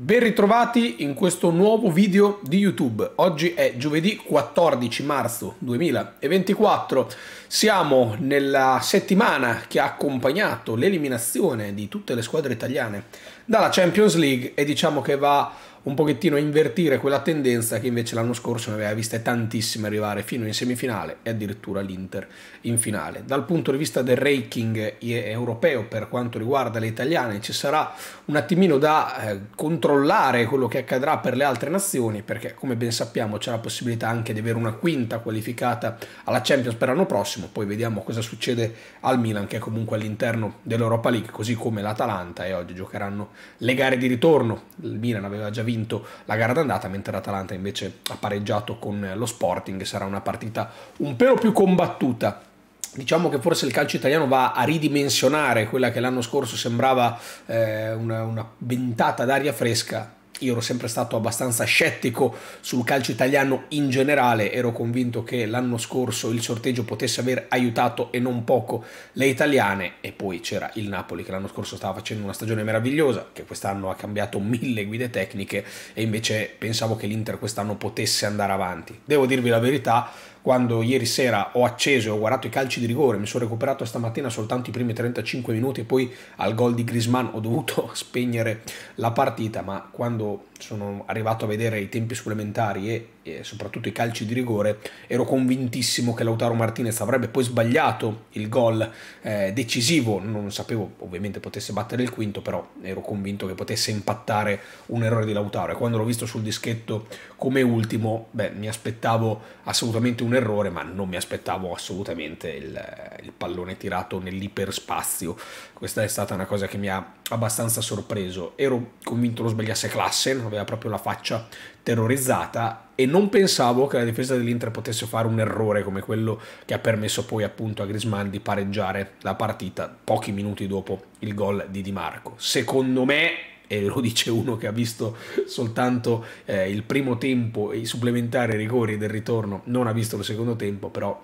Ben ritrovati in questo nuovo video di YouTube. Oggi è giovedì 14 marzo 2024. Siamo nella settimana che ha accompagnato l'eliminazione di tutte le squadre italiane dalla Champions League e diciamo che va un pochettino invertire quella tendenza che invece l'anno scorso ne aveva viste tantissime arrivare fino in semifinale e addirittura l'Inter in finale. Dal punto di vista del ranking europeo per quanto riguarda le italiane ci sarà un attimino da eh, controllare quello che accadrà per le altre nazioni perché come ben sappiamo c'è la possibilità anche di avere una quinta qualificata alla Champions per l'anno prossimo, poi vediamo cosa succede al Milan che è comunque all'interno dell'Europa League così come l'Atalanta e oggi giocheranno le gare di ritorno, il Milan aveva già vinto vinto la gara d'andata, mentre l'Atalanta invece ha pareggiato con lo Sporting, sarà una partita un pelo più combattuta Diciamo che forse il calcio italiano va a ridimensionare quella che l'anno scorso sembrava eh, una, una ventata d'aria fresca, io ero sempre stato abbastanza scettico sul calcio italiano in generale, ero convinto che l'anno scorso il sorteggio potesse aver aiutato e non poco le italiane e poi c'era il Napoli che l'anno scorso stava facendo una stagione meravigliosa, che quest'anno ha cambiato mille guide tecniche e invece pensavo che l'Inter quest'anno potesse andare avanti. Devo dirvi la verità, quando ieri sera ho acceso e ho guardato i calci di rigore, mi sono recuperato stamattina soltanto i primi 35 minuti e poi al gol di Grisman ho dovuto spegnere la partita, ma quando sono arrivato a vedere i tempi supplementari e e soprattutto i calci di rigore, ero convintissimo che Lautaro Martinez avrebbe poi sbagliato il gol eh, decisivo, non sapevo ovviamente potesse battere il quinto, però ero convinto che potesse impattare un errore di Lautaro e quando l'ho visto sul dischetto come ultimo, beh, mi aspettavo assolutamente un errore, ma non mi aspettavo assolutamente il, il pallone tirato nell'iperspazio. Questa è stata una cosa che mi ha abbastanza sorpreso. Ero convinto lo sbagliasse Klassen, aveva proprio la faccia terrorizzata e non pensavo che la difesa dell'Inter potesse fare un errore come quello che ha permesso poi appunto a Grisman di pareggiare la partita pochi minuti dopo il gol di Di Marco. Secondo me e lo dice uno che ha visto soltanto eh, il primo tempo e i supplementari rigori del ritorno, non ha visto il secondo tempo, però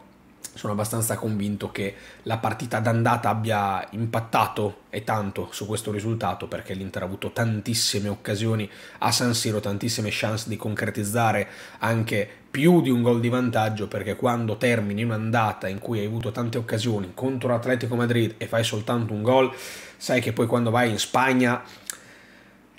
sono abbastanza convinto che la partita d'andata abbia impattato e tanto su questo risultato perché l'Inter ha avuto tantissime occasioni a San Siro, tantissime chance di concretizzare anche più di un gol di vantaggio perché quando termini un'andata in cui hai avuto tante occasioni contro l'Atletico Madrid e fai soltanto un gol, sai che poi quando vai in Spagna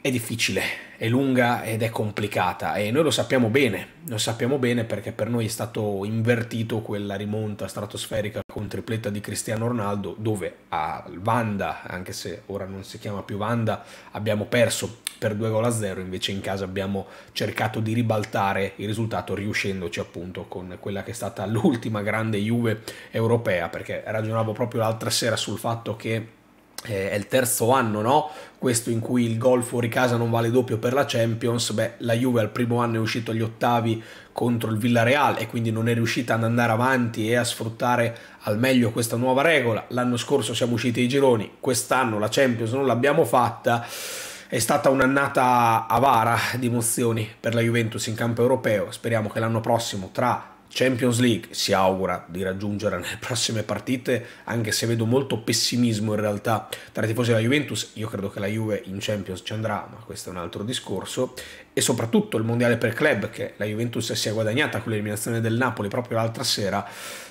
è difficile è lunga ed è complicata e noi lo sappiamo bene, lo sappiamo bene perché per noi è stato invertito quella rimonta stratosferica con tripletta di Cristiano Ronaldo dove a Vanda, anche se ora non si chiama più Vanda, abbiamo perso per 2 gol a 0, invece in casa abbiamo cercato di ribaltare il risultato riuscendoci appunto con quella che è stata l'ultima grande Juve europea perché ragionavo proprio l'altra sera sul fatto che eh, è il terzo anno, no? Questo in cui il gol fuori casa non vale doppio per la Champions, beh, la Juve al primo anno è uscito agli ottavi contro il Villarreal e quindi non è riuscita ad andare avanti e a sfruttare al meglio questa nuova regola. L'anno scorso siamo usciti ai gironi, quest'anno la Champions non l'abbiamo fatta. È stata un'annata avara di emozioni per la Juventus in campo europeo. Speriamo che l'anno prossimo, tra Champions League si augura di raggiungere nelle prossime partite, anche se vedo molto pessimismo in realtà tra i tifosi della Juventus, io credo che la Juve in Champions ci andrà, ma questo è un altro discorso, e soprattutto il mondiale per club che la Juventus si è guadagnata con l'eliminazione del Napoli proprio l'altra sera,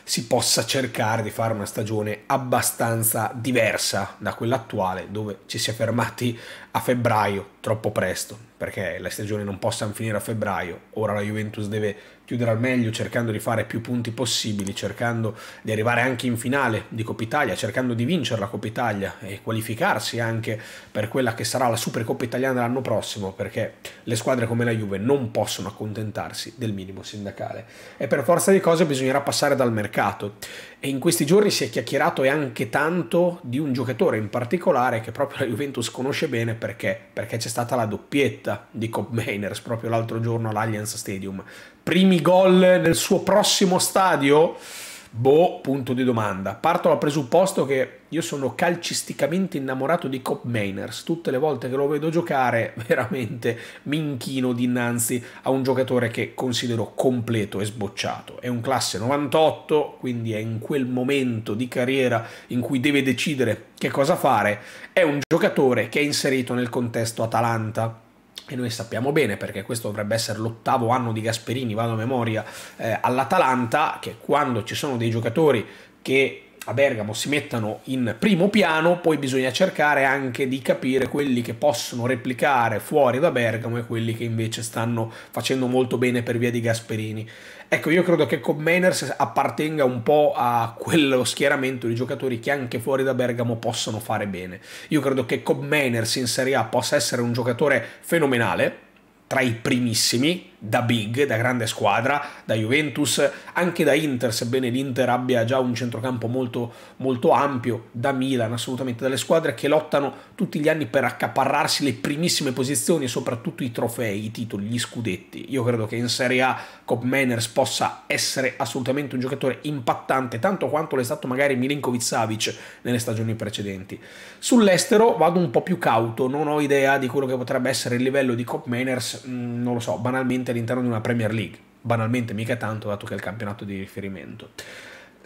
si possa cercare di fare una stagione abbastanza diversa da quella attuale dove ci si è fermati a febbraio, troppo presto, perché le stagioni non possano finire a febbraio, ora la Juventus deve chiudere al meglio cercando di fare più punti possibili, cercando di arrivare anche in finale di Coppa Italia, cercando di vincere la Coppa Italia e qualificarsi anche per quella che sarà la Supercoppa italiana l'anno prossimo, perché le squadre squadre come la Juve non possono accontentarsi del minimo sindacale e per forza di cose bisognerà passare dal mercato e in questi giorni si è chiacchierato e anche tanto di un giocatore in particolare che proprio la Juventus conosce bene perché, perché c'è stata la doppietta di Cobb Mainers proprio l'altro giorno all'Allianz Stadium. Primi gol nel suo prossimo stadio? Boh, punto di domanda. Parto dal presupposto che io sono calcisticamente innamorato di Cop Mainers, tutte le volte che lo vedo giocare veramente mi inchino dinanzi a un giocatore che considero completo e sbocciato. È un classe 98, quindi è in quel momento di carriera in cui deve decidere che cosa fare, è un giocatore che è inserito nel contesto Atalanta. E noi sappiamo bene, perché questo dovrebbe essere l'ottavo anno di Gasperini, vado a memoria, eh, all'Atalanta, che quando ci sono dei giocatori che a Bergamo si mettano in primo piano, poi bisogna cercare anche di capire quelli che possono replicare fuori da Bergamo e quelli che invece stanno facendo molto bene per via di Gasperini. Ecco, io credo che Commaners appartenga un po' a quello schieramento di giocatori che anche fuori da Bergamo possono fare bene. Io credo che Commaners in Serie A possa essere un giocatore fenomenale, tra i primissimi, da big, da grande squadra, da Juventus, anche da Inter, sebbene l'Inter abbia già un centrocampo molto, molto ampio, da Milan assolutamente, dalle squadre che lottano tutti gli anni per accaparrarsi le primissime posizioni e soprattutto i trofei, i titoli, gli scudetti. Io credo che in Serie A Cop Manners possa essere assolutamente un giocatore impattante, tanto quanto l'è stato magari Milinkovic Savic nelle stagioni precedenti. Sull'estero vado un po' più cauto, non ho idea di quello che potrebbe essere il livello di Cop Manners, mm, non lo so, banalmente all'interno di una Premier League. Banalmente mica tanto, dato che è il campionato di riferimento.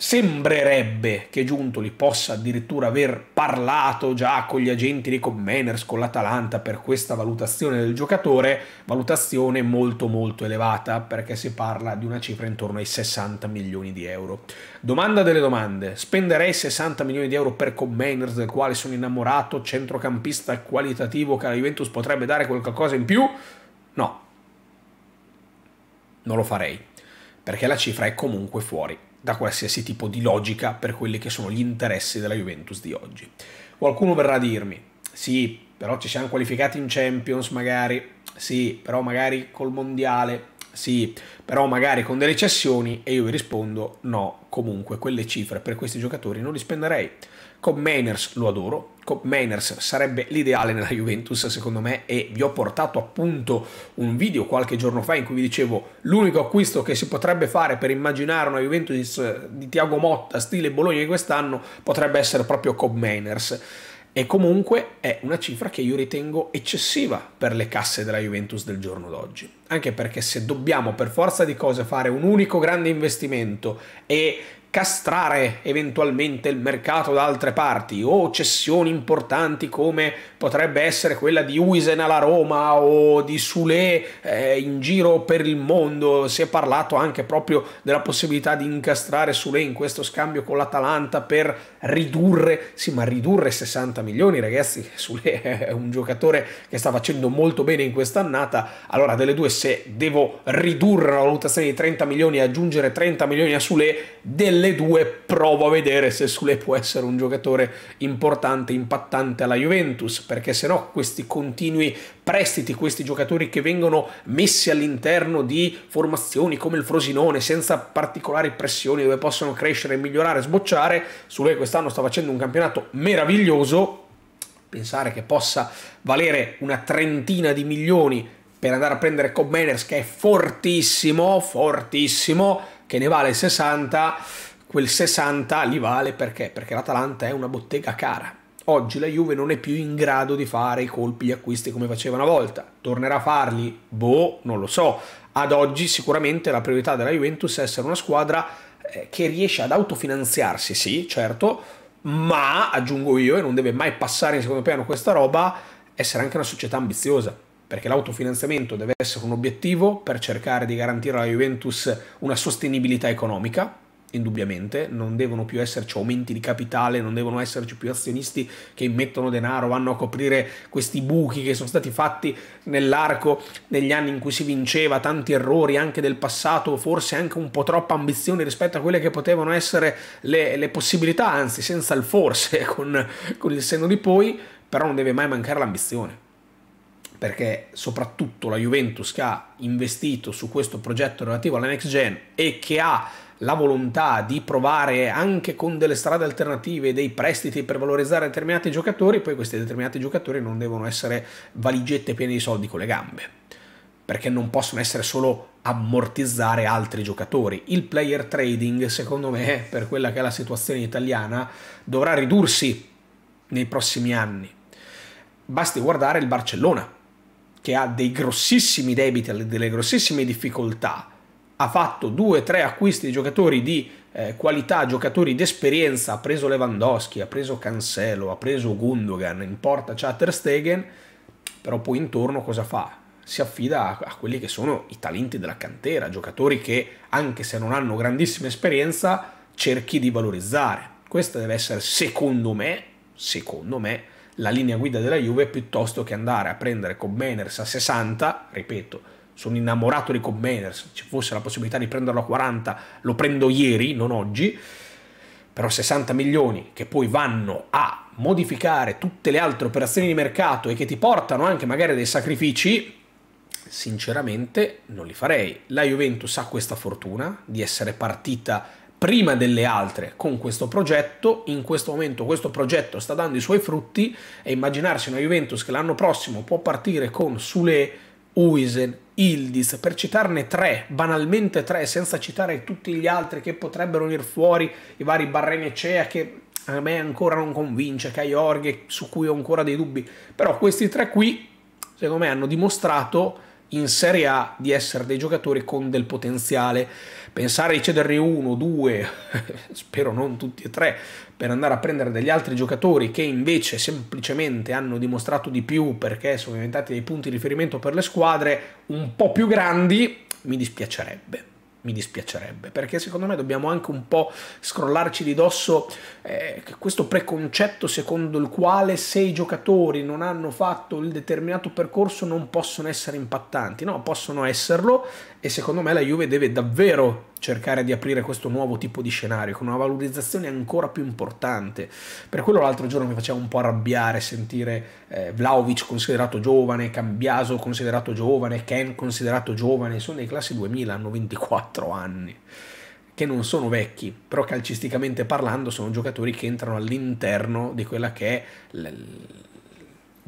Sembrerebbe che Giuntoli possa addirittura aver parlato già con gli agenti di Commeners, con l'Atalanta, per questa valutazione del giocatore, valutazione molto molto elevata, perché si parla di una cifra intorno ai 60 milioni di euro. Domanda delle domande, spenderei 60 milioni di euro per Commeners, del quale sono innamorato, centrocampista qualitativo che la Juventus potrebbe dare qualcosa in più? No, non lo farei, perché la cifra è comunque fuori da qualsiasi tipo di logica per quelli che sono gli interessi della Juventus di oggi. Qualcuno verrà a dirmi, sì, però ci siamo qualificati in Champions magari, sì, però magari col Mondiale, sì, però magari con delle cessioni e io vi rispondo no, comunque quelle cifre per questi giocatori non li spenderei. Cobb Mainers lo adoro, Cobb Mainers sarebbe l'ideale nella Juventus secondo me e vi ho portato appunto un video qualche giorno fa in cui vi dicevo l'unico acquisto che si potrebbe fare per immaginare una Juventus di Tiago Motta stile Bologna di quest'anno potrebbe essere proprio Cobb Mainers e comunque è una cifra che io ritengo eccessiva per le casse della Juventus del giorno d'oggi. Anche perché se dobbiamo per forza di cose fare un unico grande investimento e castrare eventualmente il mercato da altre parti o cessioni importanti come potrebbe essere quella di Uisen alla Roma o di Sule eh, in giro per il mondo. Si è parlato anche proprio della possibilità di incastrare Sule in questo scambio con l'Atalanta per ridurre, sì ma ridurre 60 milioni ragazzi, Sule è un giocatore che sta facendo molto bene in quest'annata, allora delle due se devo ridurre la valutazione di 30 milioni e aggiungere 30 milioni a Sule, delle delle due provo a vedere se Sule può essere un giocatore importante, impattante alla Juventus, perché se no questi continui prestiti, questi giocatori che vengono messi all'interno di formazioni come il Frosinone, senza particolari pressioni, dove possono crescere, migliorare, sbocciare, Sule quest'anno sta facendo un campionato meraviglioso, pensare che possa valere una trentina di milioni per andare a prendere Cobb Manners che è fortissimo, fortissimo, che ne vale 60, quel 60 li vale perché? Perché l'Atalanta è una bottega cara. Oggi la Juve non è più in grado di fare i colpi, gli acquisti come faceva una volta. Tornerà a farli? Boh, non lo so. Ad oggi sicuramente la priorità della Juventus è essere una squadra eh, che riesce ad autofinanziarsi, sì, certo, ma aggiungo io, e non deve mai passare in secondo piano questa roba, essere anche una società ambiziosa, perché l'autofinanziamento deve essere un obiettivo per cercare di garantire alla Juventus una sostenibilità economica, indubbiamente, non devono più esserci aumenti di capitale, non devono esserci più azionisti che immettono denaro, vanno a coprire questi buchi che sono stati fatti nell'arco degli anni in cui si vinceva, tanti errori anche del passato, forse anche un po' troppa ambizione rispetto a quelle che potevano essere le, le possibilità, anzi senza il forse, con, con il senno di poi, però non deve mai mancare l'ambizione perché soprattutto la Juventus che ha investito su questo progetto relativo alla next gen e che ha la volontà di provare anche con delle strade alternative dei prestiti per valorizzare determinati giocatori, poi questi determinati giocatori non devono essere valigette piene di soldi con le gambe, perché non possono essere solo ammortizzare altri giocatori. Il player trading, secondo me, per quella che è la situazione italiana, dovrà ridursi nei prossimi anni. Basti guardare il Barcellona, che ha dei grossissimi debiti, delle grossissime difficoltà ha fatto due o tre acquisti di giocatori di eh, qualità, giocatori d'esperienza, ha preso Lewandowski, ha preso Cancelo, ha preso Gundogan, in porta c'ha Ter Stegen, però poi intorno cosa fa? Si affida a, a quelli che sono i talenti della cantera, giocatori che anche se non hanno grandissima esperienza cerchi di valorizzare. Questa deve essere secondo me, secondo me, la linea guida della Juve piuttosto che andare a prendere con Meners a 60, ripeto, sono innamorato di Commander, se ci fosse la possibilità di prenderlo a 40 lo prendo ieri, non oggi, però 60 milioni che poi vanno a modificare tutte le altre operazioni di mercato e che ti portano anche magari a dei sacrifici, sinceramente non li farei. La Juventus ha questa fortuna di essere partita prima delle altre con questo progetto, in questo momento questo progetto sta dando i suoi frutti e immaginarsi una Juventus che l'anno prossimo può partire con sulle Uisen, Ildiz, per citarne tre, banalmente tre, senza citare tutti gli altri che potrebbero venire fuori, i vari e Cea che a me ancora non convince, Caiorghe su cui ho ancora dei dubbi, però questi tre qui secondo me hanno dimostrato in Serie A di essere dei giocatori con del potenziale. Pensare di cederne uno, due, spero non tutti e tre, per andare a prendere degli altri giocatori che invece semplicemente hanno dimostrato di più perché sono diventati dei punti di riferimento per le squadre un po' più grandi, mi dispiacerebbe mi dispiacerebbe, perché secondo me dobbiamo anche un po' scrollarci di dosso eh, questo preconcetto secondo il quale se i giocatori non hanno fatto il determinato percorso non possono essere impattanti, no, possono esserlo e secondo me la Juve deve davvero cercare di aprire questo nuovo tipo di scenario con una valorizzazione ancora più importante. Per quello l'altro giorno mi faceva un po' arrabbiare sentire eh, Vlaovic considerato giovane, Cambiaso considerato giovane, Ken considerato giovane, sono dei classi 2000, hanno 24 anni che non sono vecchi, però calcisticamente parlando sono giocatori che entrano all'interno di quella che è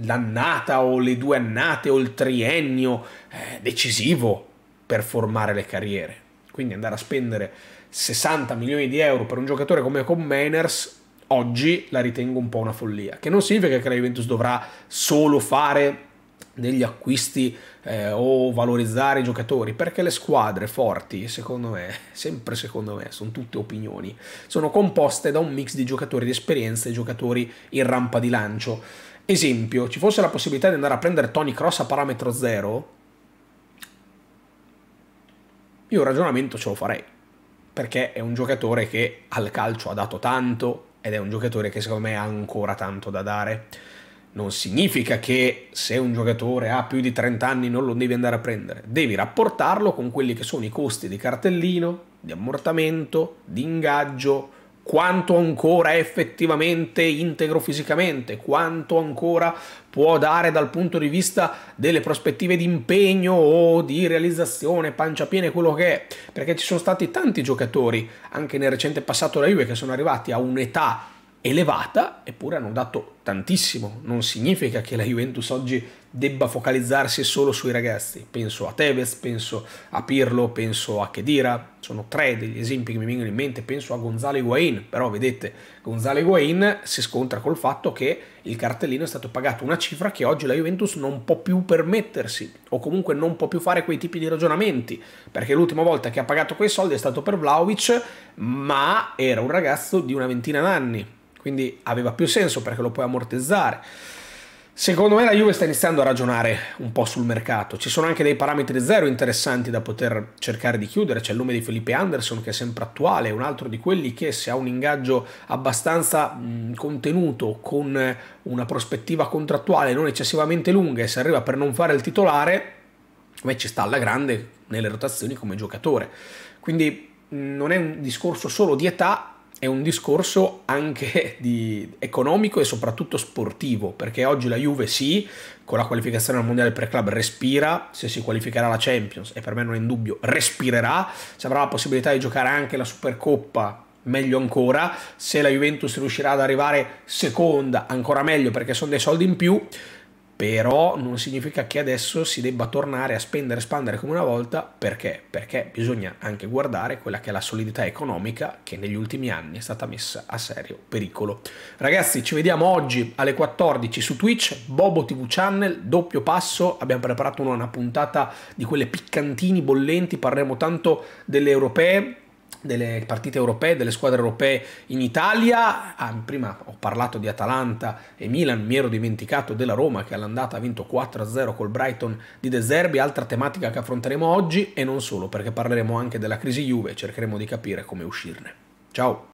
l'annata o le due annate o il triennio eh, decisivo per formare le carriere. Quindi andare a spendere 60 milioni di euro per un giocatore come Commaners oggi la ritengo un po' una follia. Che non significa che la Juventus dovrà solo fare degli acquisti eh, o valorizzare i giocatori, perché le squadre forti, secondo me, sempre secondo me, sono tutte opinioni, sono composte da un mix di giocatori di esperienza e giocatori in rampa di lancio. Esempio, ci fosse la possibilità di andare a prendere Tony Cross a parametro zero, io un ragionamento ce lo farei, perché è un giocatore che al calcio ha dato tanto ed è un giocatore che secondo me ha ancora tanto da dare. Non significa che se un giocatore ha più di 30 anni non lo devi andare a prendere, devi rapportarlo con quelli che sono i costi di cartellino, di ammortamento, di ingaggio, quanto ancora è effettivamente integro fisicamente, quanto ancora può dare dal punto di vista delle prospettive di impegno o di realizzazione, pancia piena e quello che è, perché ci sono stati tanti giocatori anche nel recente passato della Juve che sono arrivati a un'età elevata, eppure hanno dato tantissimo. Non significa che la Juventus oggi debba focalizzarsi solo sui ragazzi. Penso a Tevez, penso a Pirlo, penso a Kedira, sono tre degli esempi che mi vengono in mente, penso a Gonzalo Higuain, però vedete, Gonzalo Higuain si scontra col fatto che il cartellino è stato pagato una cifra che oggi la Juventus non può più permettersi o comunque non può più fare quei tipi di ragionamenti, perché l'ultima volta che ha pagato quei soldi è stato per Vlaovic, ma era un ragazzo di una ventina d'anni quindi aveva più senso perché lo puoi ammortizzare. Secondo me la Juve sta iniziando a ragionare un po' sul mercato. Ci sono anche dei parametri zero interessanti da poter cercare di chiudere. C'è il nome di Felipe Anderson che è sempre attuale, un altro di quelli che se ha un ingaggio abbastanza contenuto, con una prospettiva contrattuale non eccessivamente lunga e se arriva per non fare il titolare, beh, ci sta alla grande nelle rotazioni come giocatore. Quindi non è un discorso solo di età, è un discorso anche di economico e soprattutto sportivo, perché oggi la Juve sì, con la qualificazione al Mondiale per Club respira, se si qualificherà la Champions, e per me non è in dubbio, respirerà, se avrà la possibilità di giocare anche la Supercoppa, meglio ancora, se la Juventus riuscirà ad arrivare seconda, ancora meglio perché sono dei soldi in più, però non significa che adesso si debba tornare a spendere e spandere come una volta, perché? Perché bisogna anche guardare quella che è la solidità economica che negli ultimi anni è stata messa a serio pericolo. Ragazzi, ci vediamo oggi alle 14 su Twitch, Bobo TV Channel, doppio passo, abbiamo preparato una puntata di quelle piccantini bollenti, parleremo tanto delle europee, delle partite europee, delle squadre europee in Italia. Ah, prima ho parlato di Atalanta e Milan, mi ero dimenticato della Roma che all'andata ha vinto 4-0 col Brighton di De Zerbi, altra tematica che affronteremo oggi e non solo, perché parleremo anche della crisi Juve e cercheremo di capire come uscirne. Ciao!